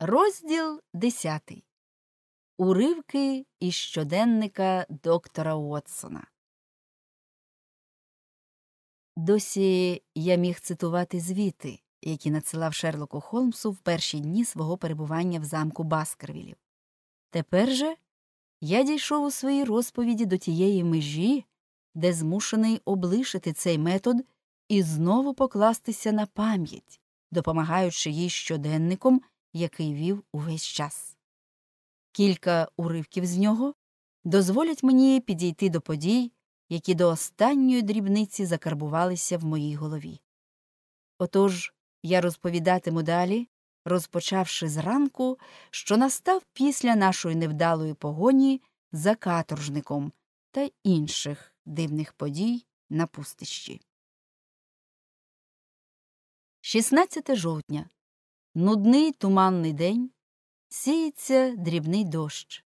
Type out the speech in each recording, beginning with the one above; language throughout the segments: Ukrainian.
Розділ 10. Уривки із щоденника доктора Уотсона. Досі я міг цитувати звіти, які надсилав Шерлоку Холмсу в перші дні свого перебування в замку Баскервілів. Тепер же я дійшов у своїй розповіді до тієї межі, де змушений облишити цей метод і знову покластися на пам'ять, допомагаючи їй щоденником який вів увесь час. Кілька уривків з нього дозволять мені підійти до подій, які до останньої дрібниці закарбувалися в моїй голові. Отож я розповідатиму далі, розпочавши зранку, що настав після нашої невдалої погоні за каторжником та інших дивних подій на пустищі. 16 жовтня Нудний туманний день сіється дрібний дощ.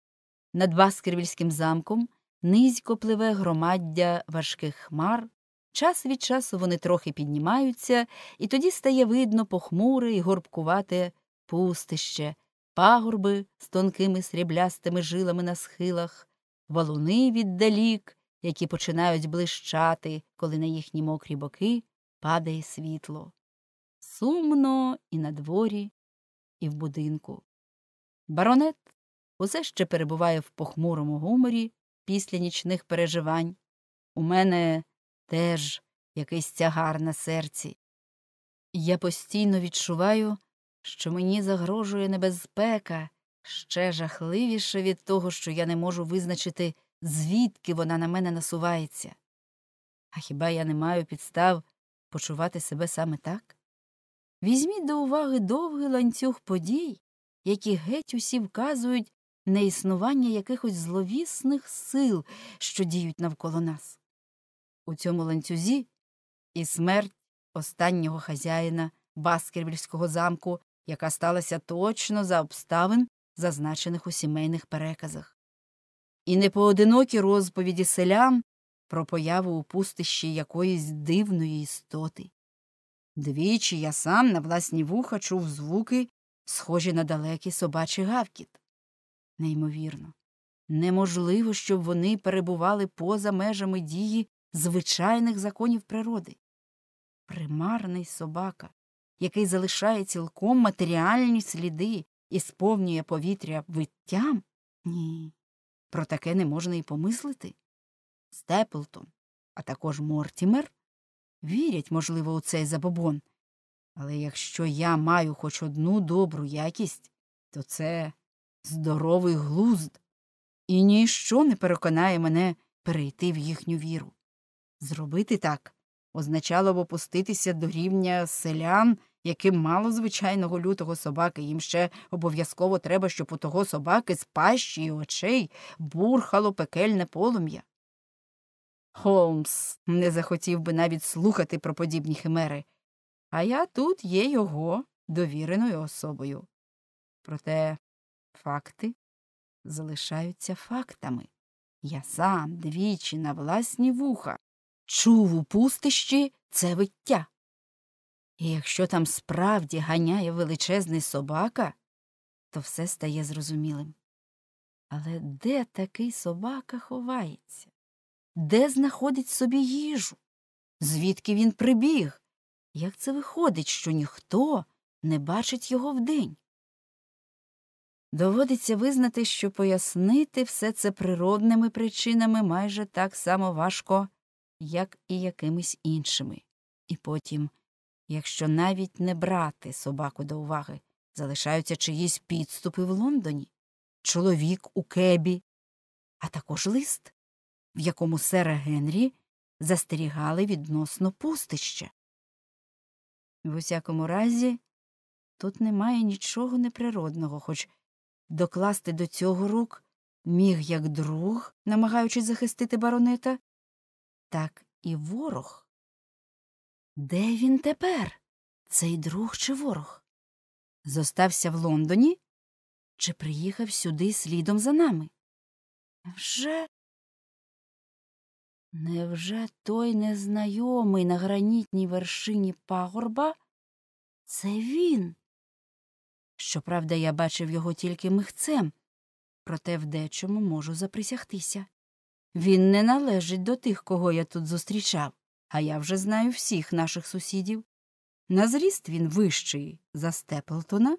Над Баскервільським замком низько пливе громаддя важких хмар. Час від часу вони трохи піднімаються, і тоді стає видно похмуре й горбкувате пустище, пагорби з тонкими сріблястими жилами на схилах, валуни віддалік, які починають блищати, коли на їхні мокрі боки падає світло сумно і на дворі, і в будинку. Баронет усе ще перебуває в похмурому гуморі після нічних переживань. У мене теж якийсь тягар на серці. Я постійно відчуваю, що мені загрожує небезпека ще жахливіше від того, що я не можу визначити, звідки вона на мене насувається. А хіба я не маю підстав почувати себе саме так? Візьміть до уваги довгий ланцюг подій, які геть усі вказують на існування якихось зловісних сил, що діють навколо нас. У цьому ланцюзі і смерть останнього хазяїна Баскервільського замку, яка сталася точно за обставин, зазначених у сімейних переказах, і непоодинокі розповіді селян про появу у пустищі якоїсь дивної істоти. Двічі я сам на власні вуха чув звуки, схожі на далекий собачий гавкіт. Неймовірно, неможливо, щоб вони перебували поза межами дії звичайних законів природи. Примарний собака, який залишає цілком матеріальні сліди і сповнює повітря виттям? Ні. Про таке не можна і помислити. Степлтон, а також Мортімер, вірять, можливо, у цей забобон. Але якщо я маю хоч одну добру якість, то це здоровий глузд, і ніщо не переконає мене перейти в їхню віру. Зробити так означало б опуститися до рівня селян, яким мало звичайного лютого собаки, їм ще обов'язково треба, щоб у того собаки з пащі й очей бурхало пекельне полум'я. Холмс не захотів би навіть слухати про подібні химери, а я тут є його довіреною особою. Проте факти залишаються фактами. Я сам двічі на власні вуха чув у пустищі це виття. І якщо там справді ганяє величезний собака, то все стає зрозумілим. Але де такий собака ховається? де знаходить собі їжу, звідки він прибіг, як це виходить, що ніхто не бачить його вдень. Доводиться визнати, що пояснити все це природними причинами майже так само важко, як і якимись іншими, і потім, якщо навіть не брати собаку до уваги, залишаються чиїсь підступи в Лондоні, чоловік у кебі, а також лист, в якому сера Генрі застерігали відносно пустища. В усякому разі, тут немає нічого неприродного, хоч докласти до цього рук міг як друг, намагаючись захистити баронета, так і ворог. Де він тепер? Цей друг чи ворог? Зостався в Лондоні? Чи приїхав сюди слідом за нами? Вже Невже той незнайомий на гранітній вершині пагорба? Це він. Щоправда, я бачив його тільки михцем, проте в дечому можу заприсягтися. Він не належить до тих, кого я тут зустрічав, а я вже знаю всіх наших сусідів. На зріст він вищий за Степлтона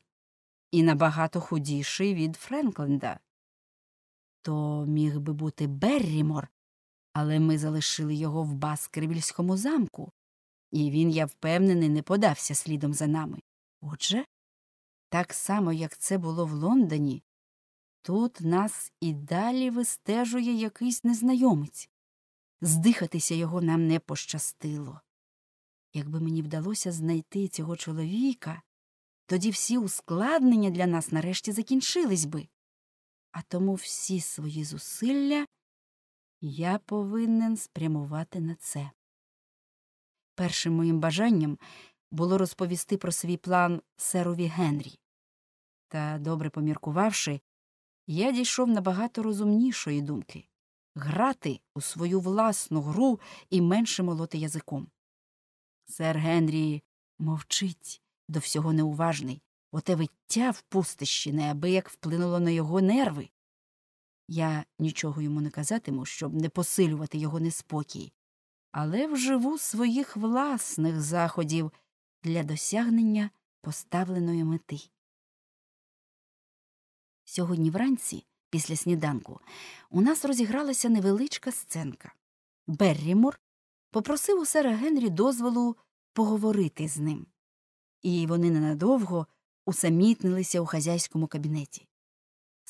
і набагато худіший від Френкленда. То міг би бути Беррімор, але ми залишили його в Баскервільському замку, і він, я впевнений, не подався слідом за нами. Отже, так само, як це було в Лондоні, тут нас і далі вистежує якийсь незнайомець. Здихатися його нам не пощастило. Якби мені вдалося знайти цього чоловіка, тоді всі ускладнення для нас нарешті закінчились би, а тому всі свої зусилля я повинен спрямувати на це. Першим моїм бажанням було розповісти про свій план серові Генрі. Та, добре поміркувавши, я дійшов набагато розумнішої думки грати у свою власну гру і менше молоти язиком. Сер Генрі мовчить до всього неуважний, оте виття в пустищі неабияк вплинуло на його нерви. Я нічого йому не казатиму, щоб не посилювати його неспокій, але вживу своїх власних заходів для досягнення поставленої мети. Сьогодні вранці, після сніданку, у нас розігралася невеличка сценка. Беррімор попросив у сера Генрі дозволу поговорити з ним, і вони ненадовго усамітнилися у хазяйському кабінеті.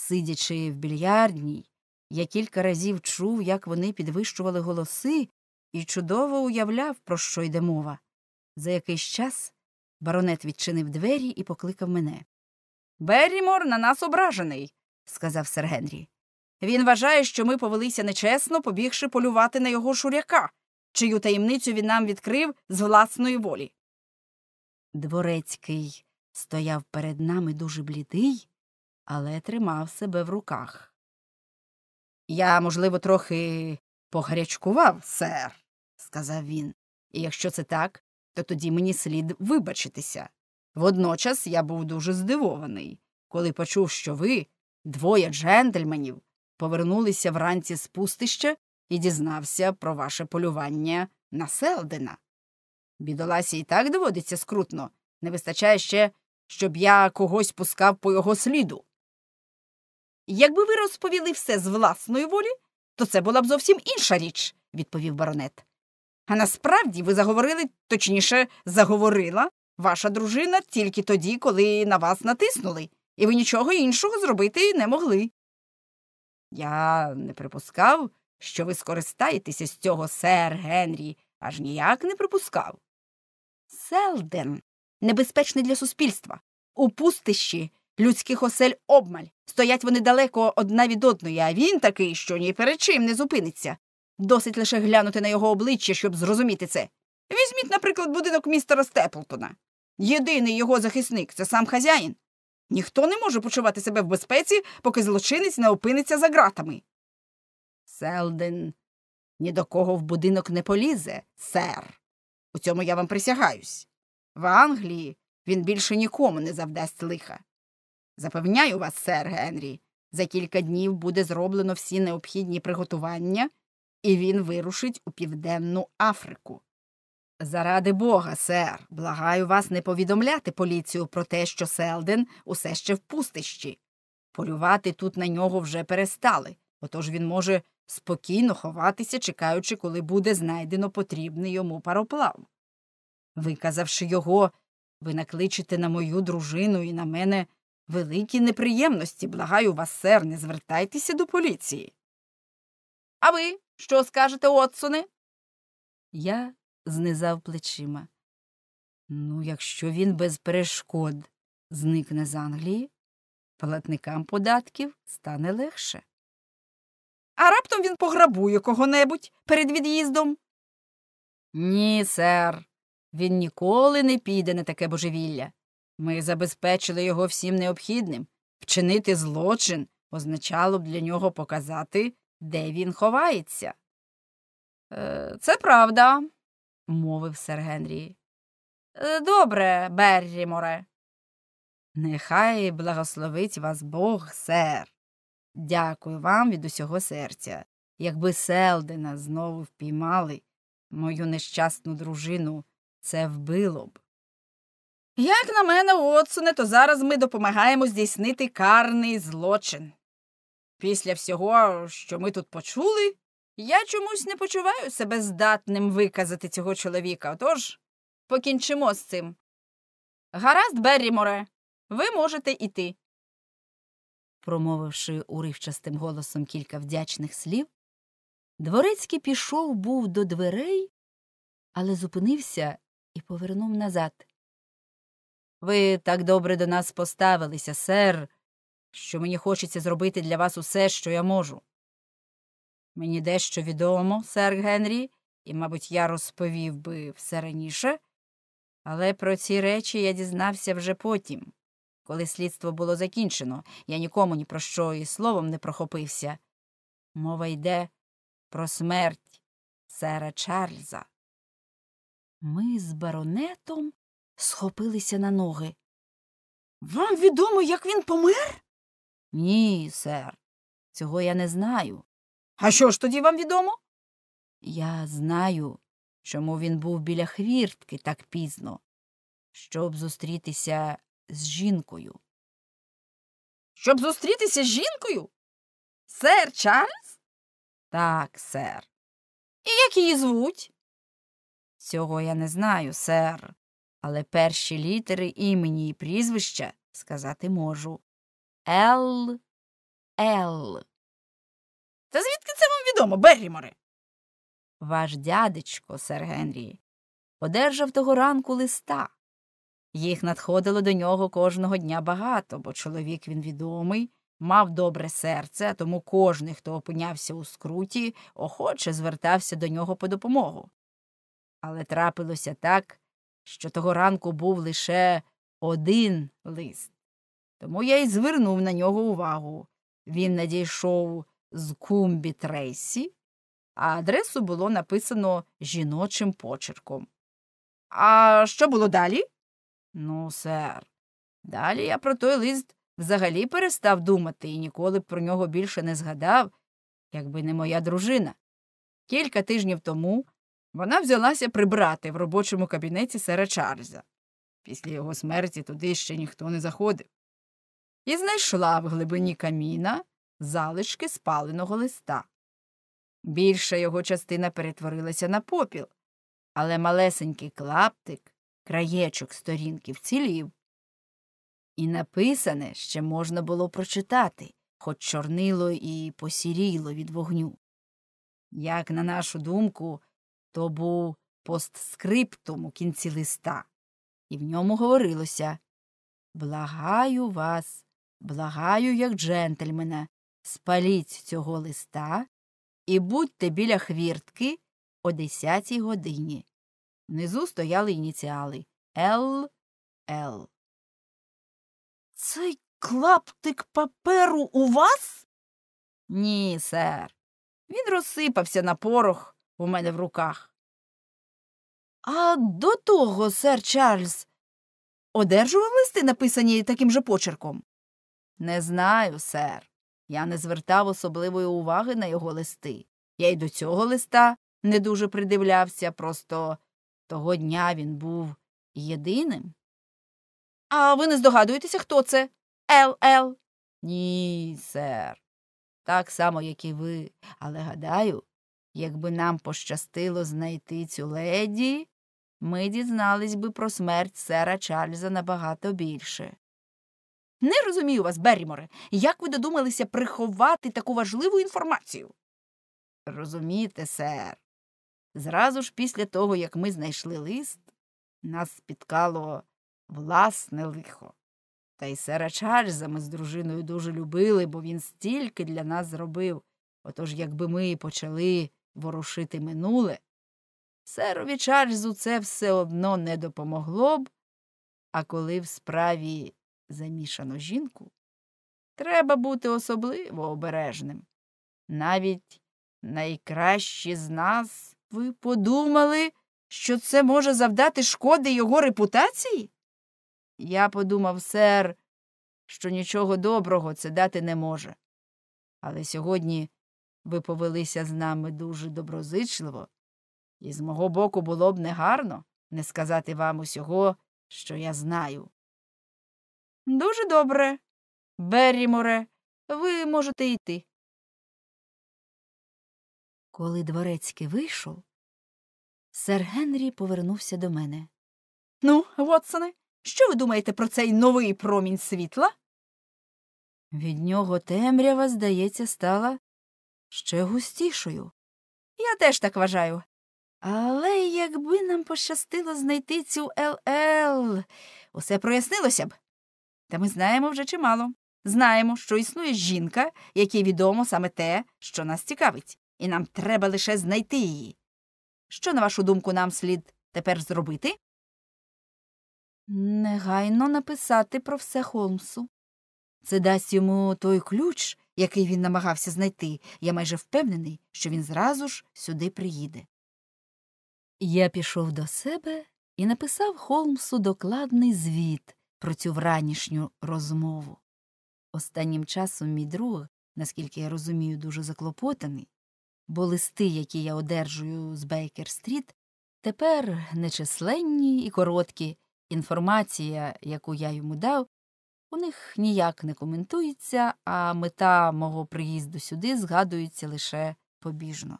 Сидячи в більярдній, я кілька разів чув, як вони підвищували голоси, і чудово уявляв, про що йде мова. За якийсь час баронет відчинив двері і покликав мене. Берімор на нас ображений, сказав сер Генрі. Він вважає, що ми повелися нечесно, побігши полювати на його шуряка, чию таємницю він нам відкрив з власної волі. Дворецький стояв перед нами дуже блідий але тримав себе в руках. Я, можливо, трохи погарячкував, сер, сказав він, і якщо це так, то тоді мені слід вибачитися. Водночас я був дуже здивований, коли почув, що ви, двоє джентльменів, повернулися вранці з пустища і дізнався про ваше полювання на Селдена. Бідоласі і так доводиться скрутно, не вистачає ще, щоб я когось пускав по його сліду. Якби ви розповіли все з власної волі, то це була б зовсім інша річ, відповів баронет. А насправді ви заговорили, точніше, заговорила ваша дружина тільки тоді, коли на вас натиснули, і ви нічого іншого зробити не могли. Я не припускав, що ви скористаєтеся з цього, сер Генрі, аж ніяк не припускав. Селден небезпечний для суспільства. У пустищі Людських осель обмаль. Стоять вони далеко одна від одної, а він такий, що ні перед чим не зупиниться. Досить лише глянути на його обличчя, щоб зрозуміти це. Візьміть, наприклад, будинок містера Степлтона. Єдиний його захисник це сам хазяїн. Ніхто не може почувати себе в безпеці, поки злочинець не опиниться за ґратами. Селден ні до кого в будинок не полізе, сер. У цьому я вам присягаюсь. В Англії він більше нікому не завдасть лиха. Запевняю вас, сер Генрі, за кілька днів буде зроблено всі необхідні приготування, і він вирушить у Південну Африку. Заради бога, сер, благаю вас не повідомляти поліцію про те, що Селден усе ще в пустищі. Полювати тут на нього вже перестали, отож він може спокійно ховатися, чекаючи, коли буде знайдено потрібний йому пароплав. Виказавши його, ви накличете на мою дружину і на мене Великі неприємності, благаю вас, сер, не звертайтеся до поліції. А ви що скажете, Отсоне? Я знизав плечима. Ну, якщо він без перешкод зникне з Англії, платникам податків стане легше. А раптом він пограбує кого-небудь перед від'їздом? Ні, сер, він ніколи не піде на таке божевілля. Ми забезпечили його всім необхідним. Вчинити злочин означало б для нього показати, де він ховається. «Е, Це правда, мовив сер Генрі. Е, добре, Берріморе. Нехай благословить вас Бог, сер. Дякую вам від усього серця. Якби Селдена знову впіймали мою нещасну дружину, це вбило б. Як на мене, Уотсоне, то зараз ми допомагаємо здійснити карний злочин. Після всього, що ми тут почули, я чомусь не почуваю себе здатним виказати цього чоловіка. Отож, покінчимо з цим. Гаразд, Берріморе, ви можете йти. Промовивши уривчастим голосом кілька вдячних слів, дворецький пішов був до дверей, але зупинився і повернув назад. Ви так добре до нас поставилися, сер, що мені хочеться зробити для вас усе, що я можу. Мені дещо відомо, сер Генрі, і, мабуть, я розповів би все раніше, але про ці речі я дізнався вже потім. Коли слідство було закінчено, я нікому ні про що і словом не прохопився. Мова йде про смерть сера Чарльза. Ми з баронетом схопилися на ноги. Вам відомо, як він помер? Ні, сер, цього я не знаю. А що ж тоді вам відомо? Я знаю, чому він був біля хвіртки так пізно, щоб зустрітися з жінкою. Щоб зустрітися з жінкою? Сер Чарльз? Так, сер. І як її звуть? Цього я не знаю, сер але перші літери імені і прізвища сказати можу. Л. Л. Та звідки це вам відомо, Беррімори? Ваш дядечко, сер Генрі, одержав того ранку листа. Їх надходило до нього кожного дня багато, бо чоловік він відомий, мав добре серце, тому кожний, хто опинявся у скруті, охоче звертався до нього по допомогу. Але трапилося так, що того ранку був лише один лист. Тому я й звернув на нього увагу. Він надійшов з кумбі Трейсі, а адресу було написано жіночим почерком. А що було далі? Ну, сер, далі я про той лист взагалі перестав думати і ніколи про нього більше не згадав, якби не моя дружина. Кілька тижнів тому вона взялася прибрати в робочому кабінеті сера Чарльза. Після його смерті туди ще ніхто не заходив. І знайшла в глибині каміна залишки спаленого листа. Більша його частина перетворилася на попіл, але малесенький клаптик, краєчок сторінки вцілів. І написане ще можна було прочитати, хоч чорнило і посіріло від вогню. Як, на нашу думку, то був постскриптум у кінці листа, і в ньому говорилося Благаю вас, благаю, як джентльмена, спаліть цього листа і будьте біля хвіртки о десятій годині. Внизу стояли ініціали Л. Л. Цей клаптик паперу у вас? Ні, сер. Він розсипався на порох у мене в руках. А до того, сер Чарльз, одержував листи, написані таким же почерком? Не знаю, сер. Я не звертав особливої уваги на його листи. Я й до цього листа не дуже придивлявся, просто того дня він був єдиним. А ви не здогадуєтеся, хто це? Л. Ні, сер. Так само, як і ви, але гадаю, Якби нам пощастило знайти цю леді, ми дізнались би про смерть сера Чарльза набагато більше. Не розумію вас, Берріморе, як ви додумалися приховати таку важливу інформацію? Розумієте, сер. Зразу ж після того, як ми знайшли лист, нас спіткало власне лихо. Та й сера Чарльза ми з дружиною дуже любили, бо він стільки для нас зробив. Отож, якби ми почали ворушити минуле. Серові Чарльзу це все одно не допомогло б, а коли в справі замішано жінку, треба бути особливо обережним. Навіть найкращі з нас ви подумали, що це може завдати шкоди його репутації? Я подумав, сер, що нічого доброго це дати не може. Але сьогодні ви повелися з нами дуже доброзичливо, і з мого боку було б негарно не сказати вам усього, що я знаю. Дуже добре, Берріморе, ви можете йти. Коли дворецький вийшов, сер Генрі повернувся до мене. Ну, Вотсоне, що ви думаєте про цей новий промінь світла? Від нього темрява, здається, стала ще густішою. Я теж так вважаю. Але якби нам пощастило знайти цю ЛЛ, усе прояснилося б. Та ми знаємо вже чимало. Знаємо, що існує жінка, якій відомо саме те, що нас цікавить, і нам треба лише знайти її. Що, на вашу думку, нам слід тепер зробити? Негайно написати про все Холмсу. Це дасть йому той ключ, який він намагався знайти, я майже впевнений, що він зразу ж сюди приїде. Я пішов до себе і написав Холмсу докладний звіт про цю вранішню розмову. Останнім часом мій друг, наскільки я розумію, дуже заклопотаний, бо листи, які я одержую з Бейкер Стріт, тепер нечисленні і короткі. Інформація, яку я йому дав, у них ніяк не коментується, а мета мого приїзду сюди згадується лише побіжно.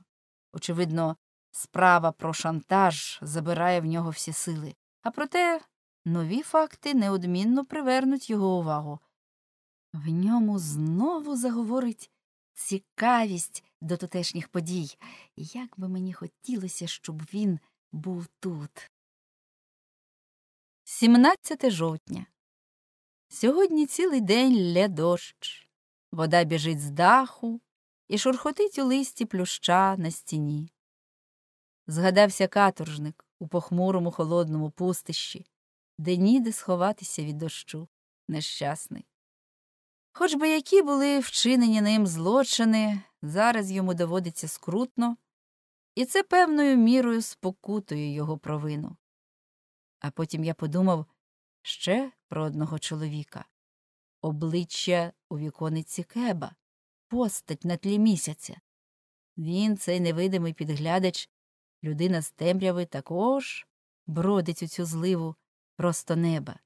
Очевидно, справа про шантаж забирає в нього всі сили, а проте нові факти неодмінно привернуть його увагу. В ньому знову заговорить цікавість до тутешніх подій, як би мені хотілося, щоб він був тут. 17 жовтня Сьогодні цілий день лє дощ, вода біжить з даху і шурхотить у листі плюща на стіні. Згадався каторжник у похмурому холодному пустищі, де ніде сховатися від дощу нещасний. Хоч би які були вчинені ним злочини, зараз йому доводиться скрутно, і це певною мірою спокутує його провину. А потім я подумав ще про одного чоловіка, обличчя у вікониці кеба, постать на тлі місяця. Він, цей невидимий підглядач, людина з темряви також бродить у цю зливу просто неба.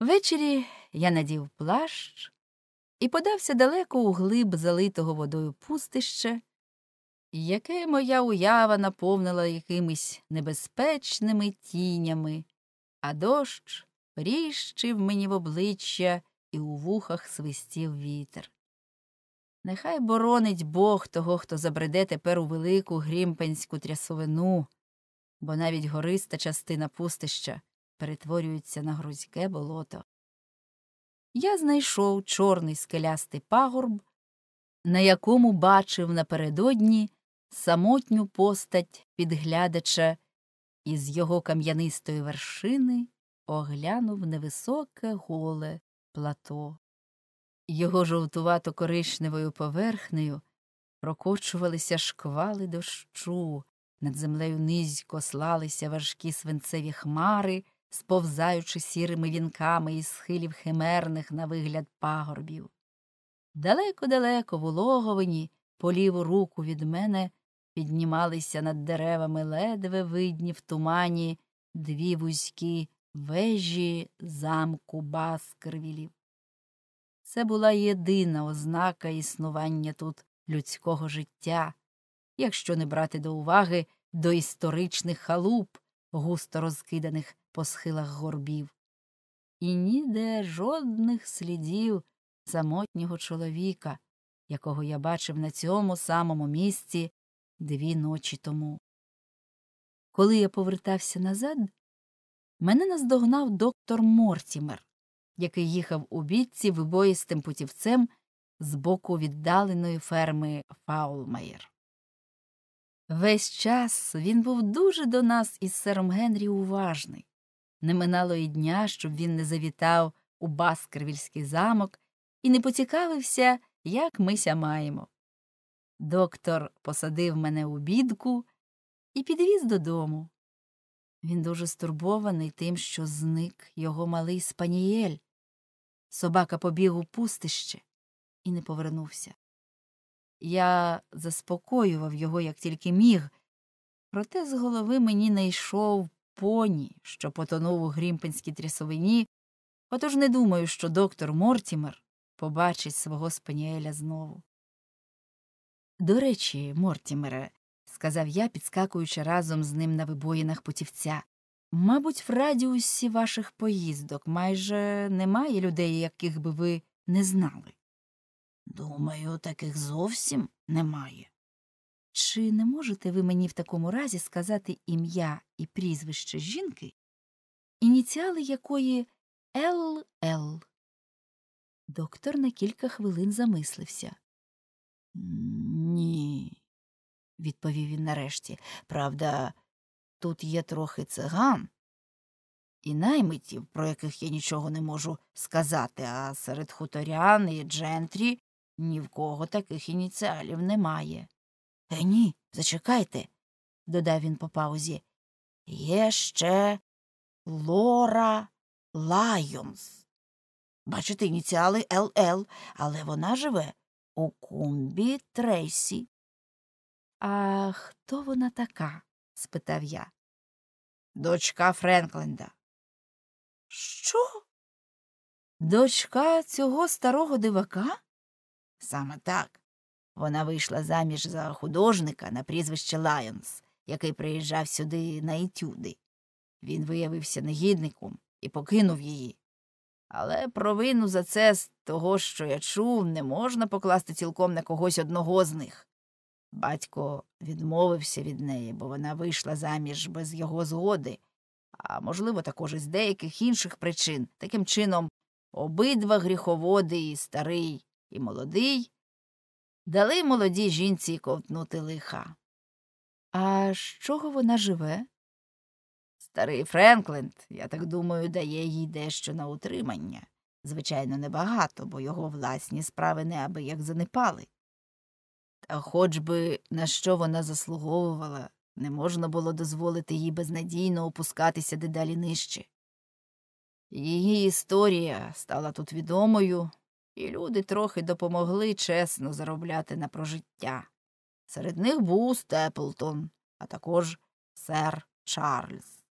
Ввечері я надів плащ і подався далеко у глиб залитого водою пустища, яке моя уява наповнила якимись небезпечними тінями, а дощ ріщив мені в обличчя і у вухах свистів вітер. Нехай боронить Бог того, хто забреде тепер у велику грімпенську трясовину, бо навіть гориста частина пустища перетворюється на грузьке болото. Я знайшов чорний скелястий пагорб, на якому бачив напередодні самотню постать підглядача із його кам'янистої вершини оглянув невисоке голе плато. Його жовтувато коричневою поверхнею прокочувалися шквали дощу, над землею низько слалися важкі свинцеві хмари, сповзаючи сірими вінками із схилів химерних на вигляд пагорбів. Далеко-далеко в улоговині, по ліву руку від мене, піднімалися над деревами ледве видні в тумані дві вузькі вежі замку Баскервілів. Це була єдина ознака існування тут людського життя, якщо не брати до уваги до історичних халуп, густо розкиданих по схилах горбів, і ніде жодних слідів самотнього чоловіка, якого я бачив на цьому самому місці дві ночі тому. Коли я повертався назад, Мене наздогнав доктор Мортімер, який їхав у бітці вибоїстим путівцем з боку віддаленої ферми Фаулмейр. Весь час він був дуже до нас із сером Генрі уважний. Не минало й дня, щоб він не завітав у Баскервільський замок і не поцікавився, як мися маємо. Доктор посадив мене у бідку і підвіз додому. Він дуже стурбований тим, що зник його малий спанієль. Собака побіг у пустище і не повернувся. Я заспокоював його, як тільки міг, проте з голови мені не йшов поні, що потонув у грімпенській трясовині, отож не думаю, що доктор Мортімер побачить свого спаніеля знову. До речі, Мортімере, сказав я, підскакуючи разом з ним на вибоїнах путівця. Мабуть, в радіусі ваших поїздок майже немає людей, яких би ви не знали. Думаю, таких зовсім немає. Чи не можете ви мені в такому разі сказати ім'я і прізвище жінки, ініціали якої Л.Л.? Доктор на кілька хвилин замислився. Ні, відповів він нарешті. Правда, тут є трохи циган і наймитів, про яких я нічого не можу сказати, а серед хуторян і джентрі ні в кого таких ініціалів немає. Та «Е, ні, зачекайте, додав він по паузі. Є ще Лора Лайонс. Бачите, ініціали ЛЛ, але вона живе у кумбі Трейсі. А хто вона така? спитав я. Дочка Френкленда. Що? Дочка цього старого дивака? Саме так. Вона вийшла заміж за художника на прізвище Лайонс, який приїжджав сюди на етюди. Він виявився негідником і покинув її. Але провину за це з того, що я чув, не можна покласти цілком на когось одного з них. Батько відмовився від неї, бо вона вийшла заміж без його згоди, а можливо, також із деяких інших причин. Таким чином, обидва гріховоди, і старий і молодий, дали молодій жінці ковтнути лиха. А з чого вона живе? Старий Френкленд, я так думаю, дає їй дещо на утримання. Звичайно, небагато, бо його власні справи неабияк занепали. А хоч би на що вона заслуговувала, не можна було дозволити їй безнадійно опускатися дедалі нижче. Її історія стала тут відомою, і люди трохи допомогли чесно заробляти на прожиття. Серед них був Степлтон, а також сер Чарльз.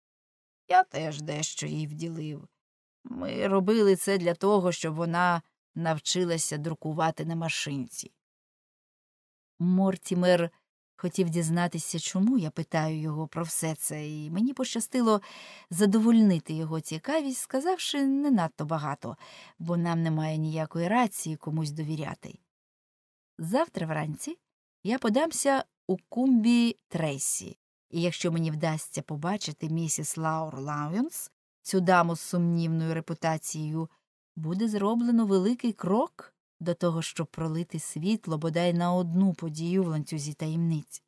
Я теж дещо їй вділив. Ми робили це для того, щоб вона навчилася друкувати на машинці. Мортімер хотів дізнатися, чому я питаю його про все це, і мені пощастило задовольнити його цікавість, сказавши не надто багато, бо нам немає ніякої рації комусь довіряти. Завтра вранці я подамся у кумбі Трейсі, і якщо мені вдасться побачити місіс Лаур Лаунс цю даму з сумнівною репутацією, буде зроблено великий крок до того, щоб пролити світло бодай на одну подію в ланцюзі таємниць.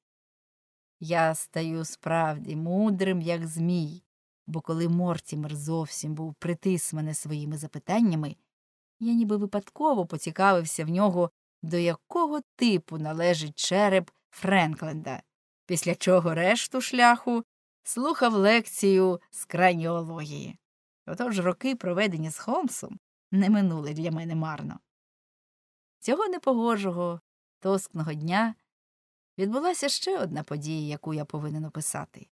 Я стаю справді мудрим, як Змій, бо коли Мортімер зовсім був притис мене своїми запитаннями, я ніби випадково поцікавився в нього, до якого типу належить череп Френкленда, після чого решту шляху слухав лекцію з краніології. Отож роки, проведені з Холмсом, не минули для мене марно. Цього непогожого, тоскного дня відбулася ще одна подія, яку я повинен описати.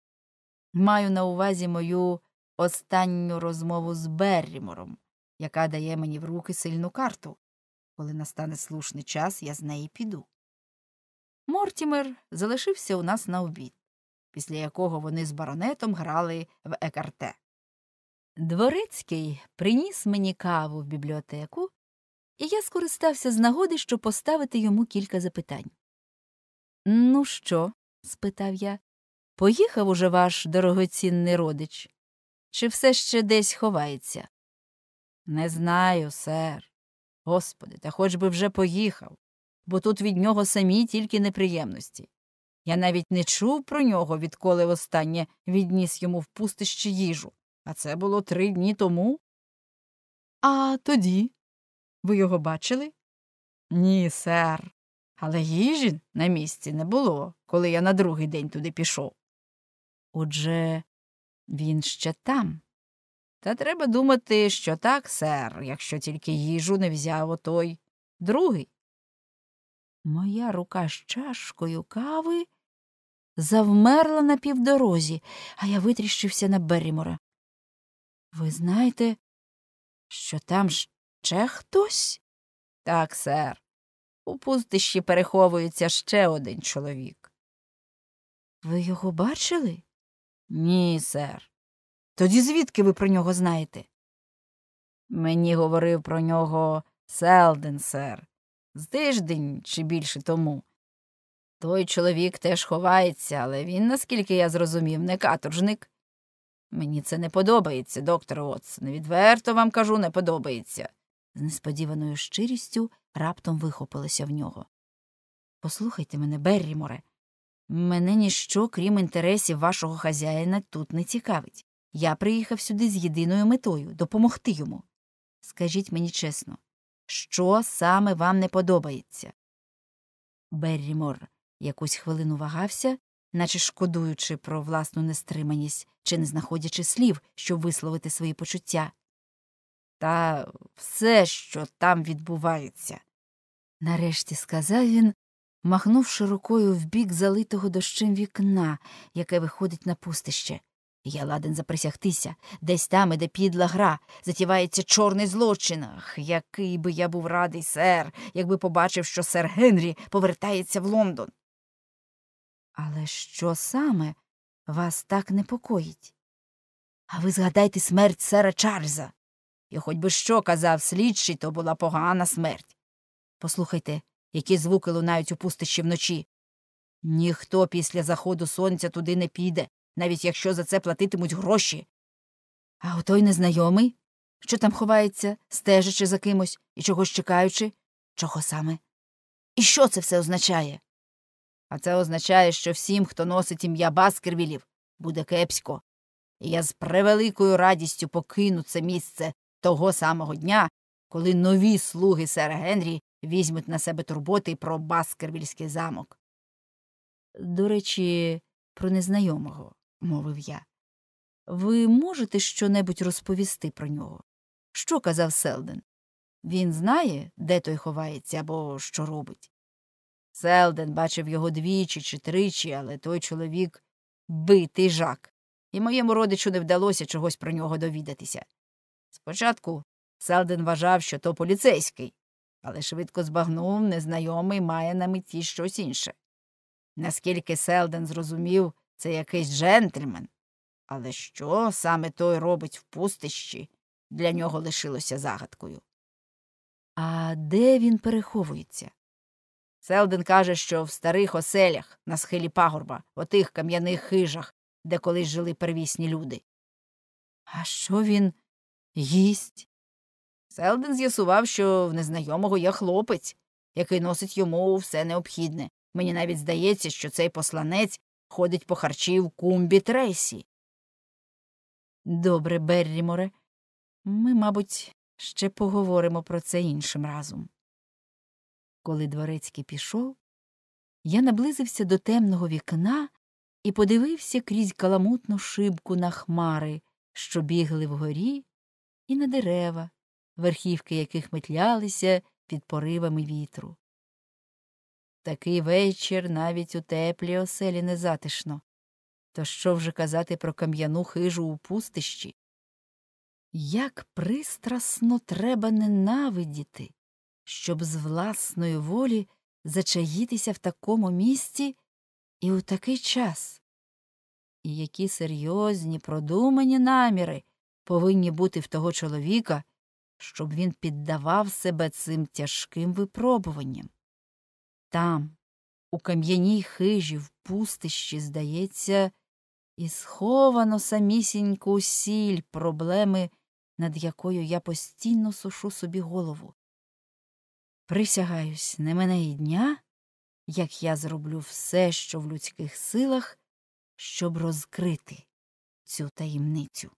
Маю на увазі мою останню розмову з Беррімором, яка дає мені в руки сильну карту. Коли настане слушний час, я з неї піду. Мортімер залишився у нас на обід, після якого вони з баронетом грали в екарте. Дворецький приніс мені каву в бібліотеку і я скористався з нагоди, щоб поставити йому кілька запитань. Ну що? спитав я. Поїхав уже ваш дорогоцінний родич? Чи все ще десь ховається? Не знаю, сер. Господи, та хоч би вже поїхав, бо тут від нього самі тільки неприємності. Я навіть не чув про нього, відколи останнє відніс йому в пустищі їжу, а це було три дні тому. А тоді, ви його бачили? Ні, сер. Але їжі на місці не було, коли я на другий день туди пішов. Отже, він ще там. Та треба думати, що так, сер, якщо тільки їжу не взяв отой другий. Моя рука з чашкою кави завмерла на півдорозі, а я витріщився на Берімора. Ви знаєте, що там ще ще хтось? Так, сер. У пустищі переховується ще один чоловік. Ви його бачили? Ні, сер. Тоді звідки ви про нього знаєте? Мені говорив про нього Селден, сер, з тиждень чи більше тому. Той чоловік теж ховається, але він, наскільки я зрозумів, не каторжник. Мені це не подобається, доктор Отсон. Відверто вам кажу, не подобається з несподіваною щирістю раптом вихопилося в нього. Послухайте мене, Берріморе, мене ніщо, крім інтересів вашого хазяїна, тут не цікавить. Я приїхав сюди з єдиною метою допомогти йому. Скажіть мені чесно, що саме вам не подобається? Беррімор якусь хвилину вагався, наче шкодуючи про власну нестриманість чи не знаходячи слів, щоб висловити свої почуття, та все, що там відбувається. Нарешті сказав він, махнувши рукою в бік залитого дощем вікна, яке виходить на пустище. Я ладен заприсягтися, десь там іде підла гра, затівається чорний злочин. Ах, Який би я був радий, сер, якби побачив, що сер Генрі повертається в Лондон. Але що саме вас так непокоїть? А ви згадайте смерть сера Чарльза. І хоч би що казав слідчий, то була погана смерть. Послухайте, які звуки лунають у пустищі вночі. Ніхто після заходу сонця туди не піде, навіть якщо за це платитимуть гроші. А отой незнайомий, що там ховається, стежачи за кимось і чогось чекаючи, чого саме? І що це все означає? А це означає, що всім, хто носить ім'я Баскервілів, буде кепсько. І я з превеликою радістю покину це місце того самого дня, коли нові слуги сера Генрі візьмуть на себе турботи про Баскервільський замок. До речі, про незнайомого, мовив я, ви можете щонебудь розповісти про нього? Що казав Селден? Він знає, де той ховається або що робить. Селден бачив його двічі чи тричі, але той чоловік битий жак, і моєму родичу не вдалося чогось про нього довідатися. Спочатку Селден вважав, що то поліцейський, але швидко збагнув, незнайомий має на меті щось інше. Наскільки Селден зрозумів, це якийсь джентльмен. Але що саме той робить в пустищі, для нього лишилося загадкою. А де він переховується? Селден каже, що в старих оселях на схилі пагорба, в отих кам'яних хижах, де колись жили первісні люди. А що він Їсть. Селден з'ясував, що в незнайомого є хлопець, який носить йому все необхідне. Мені навіть здається, що цей посланець ходить по харчі в кумбі тресі. Добре, Берріморе, ми, мабуть, ще поговоримо про це іншим разом. Коли дворецький пішов, я наблизився до темного вікна і подивився крізь каламутну шибку на хмари, що бігли вгорі і на дерева, верхівки яких метлялися під поривами вітру. Такий вечір навіть у теплій оселі незатишно. То що вже казати про кам'яну хижу у пустищі? Як пристрасно треба ненавидіти, щоб з власної волі зачаїтися в такому місці і у такий час, і які серйозні продумані наміри повинні бути в того чоловіка, щоб він піддавав себе цим тяжким випробуванням. Там, у кам'яній хижі, в пустищі, здається, і сховано самісіньку сіль проблеми, над якою я постійно сушу собі голову. Присягаюсь, не мене і дня, як я зроблю все, що в людських силах, щоб розкрити цю таємницю.